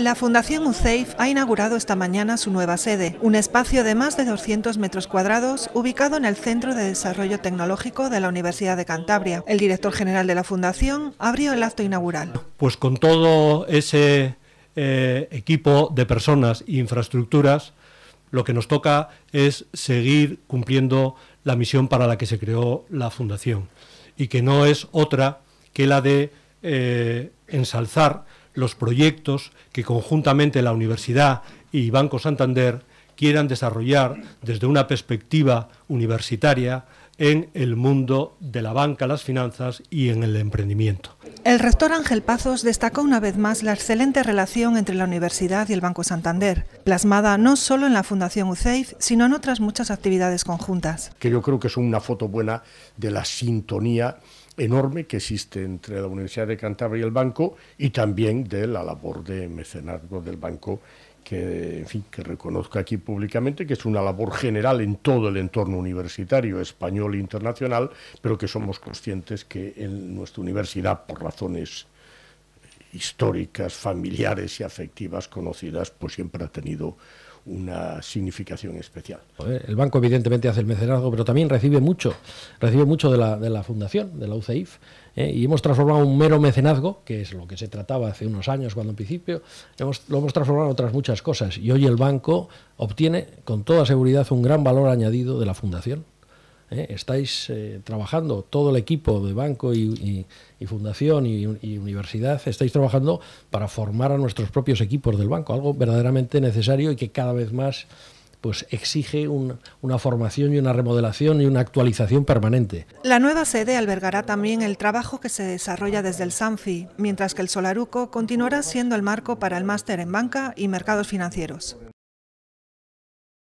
La Fundación UCEIF ha inaugurado esta mañana su nueva sede, un espacio de más de 200 metros cuadrados ubicado en el Centro de Desarrollo Tecnológico de la Universidad de Cantabria. El director general de la Fundación abrió el acto inaugural. Pues con todo ese eh, equipo de personas e infraestructuras, lo que nos toca es seguir cumpliendo la misión para la que se creó la Fundación y que no es otra que la de eh, ensalzar los proyectos que conjuntamente la Universidad y Banco Santander quieran desarrollar desde una perspectiva universitaria en el mundo de la banca, las finanzas y en el emprendimiento. El rector Ángel Pazos destacó una vez más la excelente relación entre la universidad y el Banco Santander, plasmada no solo en la Fundación UCEIF, sino en otras muchas actividades conjuntas. Que yo creo que es una foto buena de la sintonía enorme que existe entre la Universidad de Cantabria y el banco y también de la labor de mecenazgo del banco que, en fin, que reconozco aquí públicamente que es una labor general en todo el entorno universitario español e internacional, pero que somos conscientes que en nuestra universidad, por razones históricas, familiares y afectivas conocidas, pues siempre ha tenido una significación especial. El banco evidentemente hace el mecenazgo, pero también recibe mucho, recibe mucho de la, de la fundación, de la UCIF... ¿eh? y hemos transformado un mero mecenazgo, que es lo que se trataba hace unos años cuando en principio, hemos, lo hemos transformado otras muchas cosas, y hoy el banco obtiene con toda seguridad un gran valor añadido de la fundación, ¿eh? estáis eh, trabajando, todo el equipo de banco y, fundación y, universidad, estáis trabajando para formar a nuestros propios equipos del banco, algo verdaderamente necesario y que cada vez más pues exige una formación y una remodelación y una actualización permanente. La nueva sede albergará también el trabajo que se desarrolla desde el SANFI, mientras que el Solaruco continuará siendo el marco para el máster en banca y mercados financieros.